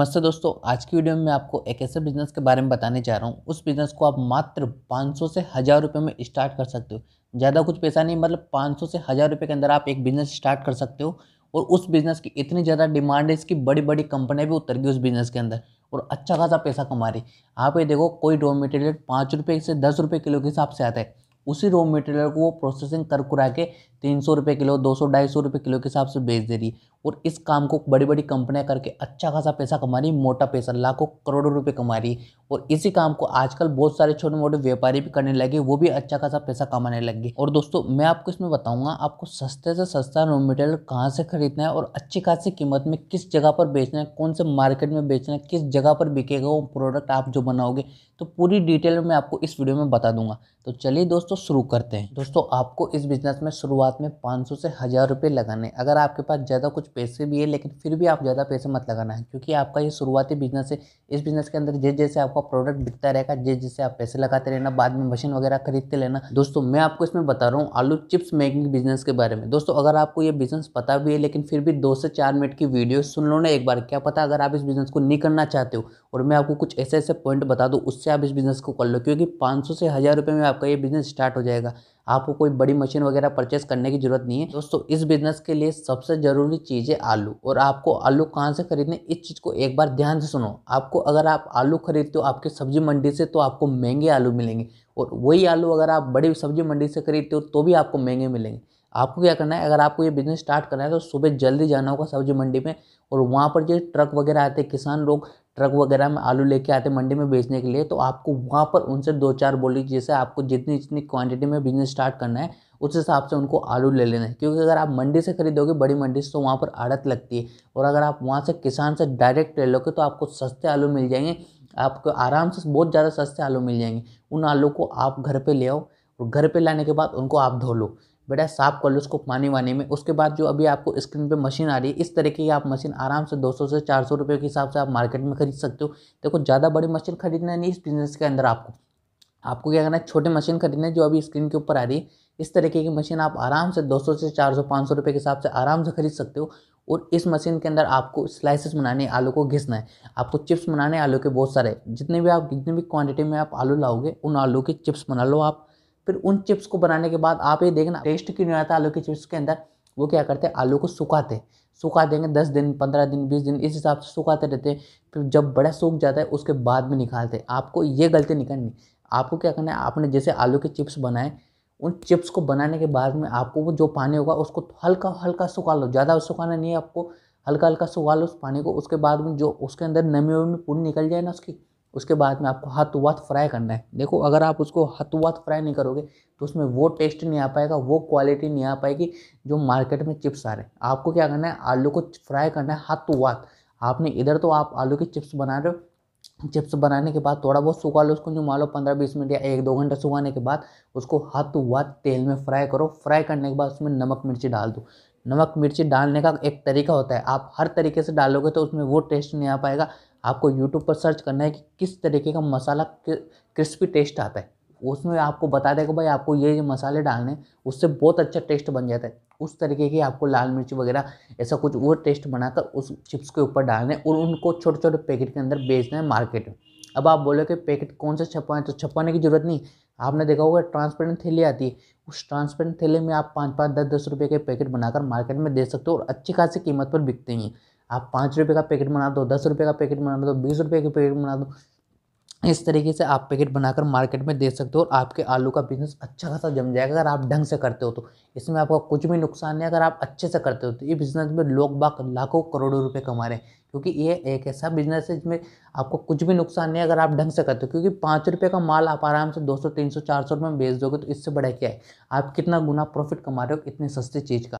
नमस्ते दोस्तों आज की वीडियो में मैं आपको एक ऐसे बिजनेस के बारे में बताने जा रहा हूँ उस बिज़नेस को आप मात्र 500 से हज़ार रुपये में स्टार्ट कर सकते हो ज़्यादा कुछ पैसा नहीं मतलब 500 से हज़ार रुपये के अंदर आप एक बिज़नेस स्टार्ट कर सकते हो और उस बिज़नेस की इतनी ज़्यादा डिमांड है इसकी बड़ी बड़ी कंपनियाँ भी उतर गई उस बिज़नेस के अंदर और अच्छा खासा पैसा कमा रही आप ये देखो कोई रॉ मटेरियल पाँच रुपये से दस रुपये किलो के हिसाब से आता है उसी रॉ मटेरियल को वो प्रोसेसिंग कर करा के तीन सौ रुपये किलो दो सौ ढाई सौ रुपये किलो के हिसाब से बेच दे रही है और इस काम को बड़ी बड़ी कंपनियां करके अच्छा खासा पैसा कमा रही मोटा पैसा लाखों करोड़ों रुपए कमा रही और इसी काम को आजकल बहुत सारे छोटे मोटे व्यापारी भी करने लगे वो भी अच्छा खासा पैसा कमाने लग गए और दोस्तों मैं आपको इसमें बताऊंगा आपको सस्ते से सस्ता रॉ मटेरियल कहाँ से खरीदना है और अच्छी खासी कीमत में किस जगह पर बेचना है कौन से मार्केट में बेचना है किस जगह पर बिकेगा वो प्रोडक्ट आप जो बनाओगे तो पूरी डिटेल में आपको इस वीडियो में बता दूंगा तो चलिए दोस्तों शुरू करते हैं दोस्तों आपको इस बिजनेस में शुरुआत में पाँच से हज़ार रुपये लगाने अगर आपके पास ज़्यादा कुछ पैसे भी है लेकिन फिर भी आप ज़्यादा पैसे मत लगाना है क्योंकि आपका ये शुरुआती बिजनेस है इस बिजनेस के अंदर जैसे जैसे आपका प्रोडक्ट बिकता रहेगा जिस जैसे आप पैसे लगाते रहना बाद में मशीन वगैरह खरीदते लेना दोस्तों मैं आपको इसमें बता रहा हूँ आलू चिप्स मेकिंग बिजनेस के बारे में दोस्तों अगर आपको ये बिजनेस पता भी है लेकिन फिर भी दो से चार मिनट की वीडियो सुन लो ना एक बार क्या पता अगर आप इस बिजनेस को नहीं करना चाहते हो और मैं आपको कुछ ऐसे ऐसे पॉइंट बता दूँ उससे आप इस बिजनेस को कर लो क्योंकि पाँच से हज़ार रुपये में आपका ये बिजनेस स्टार्ट हो जाएगा आपको कोई बड़ी मशीन वगैरह परचेस करने की जरूरत नहीं है दोस्तों इस बिजनेस के लिए सबसे ज़रूरी चीज़ चीज़ है आलू और आपको आलू कहाँ से खरीदने इस चीज़ को एक बार ध्यान से सुनो आपको अगर आप आलू खरीदते हो आपके सब्जी मंडी से तो आपको महंगे आलू मिलेंगे और वही आलू अगर आप बड़ी सब्जी मंडी से खरीदते हो तो भी आपको महंगे मिलेंगे आपको क्या करना है अगर आपको ये बिज़नेस स्टार्ट करना है तो सुबह जल्दी जाना होगा सब्जी मंडी में और वहाँ पर जो ट्रक वगैरह आते हैं किसान लोग ट्रक वगैरह में आलू लेके आते मंडी में बेचने के लिए तो आपको वहाँ पर उनसे दो चार बोली जैसे आपको जितनी जितनी क्वांटिटी में बिजनेस स्टार्ट करना है उस हिसाब से उनको आलू ले लेना है क्योंकि अगर आप मंडी से खरीदोगे बड़ी मंडी से तो वहाँ पर आड़त लगती है और अगर आप वहाँ से किसान से डायरेक्ट ले लोगे तो आपको सस्ते आलू मिल जाएंगे आपको आराम से बहुत ज़्यादा सस्ते आलू मिल जाएंगे उन आलू को आप घर पर ले आओ और घर पर लाने के बाद उनको आप धो लो बेटा साफ़ कर लो उसको पानी वानी में उसके बाद जो अभी आपको स्क्रीन पे मशीन आ रही है इस तरीके की आप मशीन आराम से 200 से 400 रुपए के हिसाब से आप मार्केट में खरीद सकते हो देखो ज़्यादा बड़ी मशीन खरीदना नहीं इस बिज़नेस के अंदर आपको आपको क्या करना है छोटे मशीन खरीदने जो अभी स्क्रीन के ऊपर आ रही है इस तरीके की मशीन आप आराम से 200 से 400 500 रुपए के हिसाब से आराम से खरीद सकते हो और इस मशीन के अंदर आपको स्लाइसेस बनाने आलू को घिसना है आपको चिप्स बनाने आलू के बहुत सारे जितने भी आप जितनी भी क्वान्टिटी में आप आलू लाओगे उन आलू के चिप्स बना लो आप फिर उन चिप्स को बनाने के बाद आप ये देखना टेस्ट क्यों नहीं आता आलू के चिप्स के अंदर वो क्या करते हैं आलू को सुखाते सुखा देंगे दस दिन पंद्रह दिन बीस दिन इस हिसाब से सुखाते रहते हैं फिर जब बड़ा सूख जाता है उसके बाद में निकालते आपको ये गलती नहीं करनी आपको क्या करना है आपने जैसे आलू के चिप्स बनाए उन चिप्स को बनाने के बाद में आपको वो जो पानी होगा उसको हल्का हल्का सुखा लो ज़्यादा सुखाना नहीं है आपको हल्का हल्का सुखा लो उस पानी को उसके बाद में जो उसके अंदर नमी वमी पूरी निकल जाए ना उसकी उसके बाद में आपको हाथों फ्राई करना है देखो अगर आप उसको हाथों फ्राई नहीं करोगे तो उसमें वो टेस्ट नहीं आ पाएगा वो क्वालिटी नहीं आ पाएगी जो मार्केट में चिप्स आ रहे हैं आपको क्या करना है आलू को फ्राई करना है हाथों आपने इधर तो आप आलू के चिप्स बना रहे हो चिप्स बनाने के बाद थोड़ा बहुत सुखा लो उसको जो मान लो पंद्रह बीस मिनट या एक दो घंटा सुखाने के बाद उसको हाथ हुआ तेल में फ्राई करो फ्राई करने के बाद उसमें नमक मिर्ची डाल दो नमक मिर्ची डालने का एक तरीका होता है आप हर तरीके से डालोगे तो उसमें वो टेस्ट नहीं आ पाएगा आपको यूट्यूब पर सर्च करना है कि किस तरीके का मसाला क्रिस्पी टेस्ट आता है उसमें आपको बता देगा भाई आपको ये जो मसाले डालने उससे बहुत अच्छा टेस्ट बन जाता है उस तरीके की आपको लाल मिर्च वगैरह ऐसा कुछ वो टेस्ट बनाकर उस चिप्स के ऊपर डालने और उनको छोटे छोटे पैकेट के अंदर बेचना है मार्केट में अब आप बोले कि पैकेट कौन सा छपाएं तो छपाने की ज़रूरत नहीं आपने देखा होगा ट्रांसपेरेंट थैली आती है उस ट्रांसपेरेंट थैले में आप पाँच पाँच दस दस रुपये के पैकेट बनाकर मार्केट में दे सकते हो और अच्छी खासी कीमत पर बिकते हैं आप पाँच रुपये का पैकेट बना दो दस रुपये का पैकेट बना दो बीस रुपये का पैकेट बना दो इस तरीके से आप पैकेट बनाकर मार्केट में दे सकते हो और आपके आलू का बिजनेस अच्छा खासा जम जाएगा अगर आप ढंग से करते हो तो इसमें आपका कुछ भी नुकसान नहीं अगर आप अच्छे से करते हो तो ये बिज़नेस में लोग बाग लाखों करोड़ों रुपए कमा रहे हैं क्योंकि ये एक ऐसा बिजनेस है जिसमें आपको कुछ भी नुकसान नहीं अगर आप ढंग से करते हो क्योंकि पाँच रुपये का माल आप आराम से दो सौ तीन सौ चार सौ रुपये में बेच दोगे तो इससे बड़ा क्या है आप कितना गुना प्रॉफिट कमा रहे हो इतनी सस्ती चीज़ का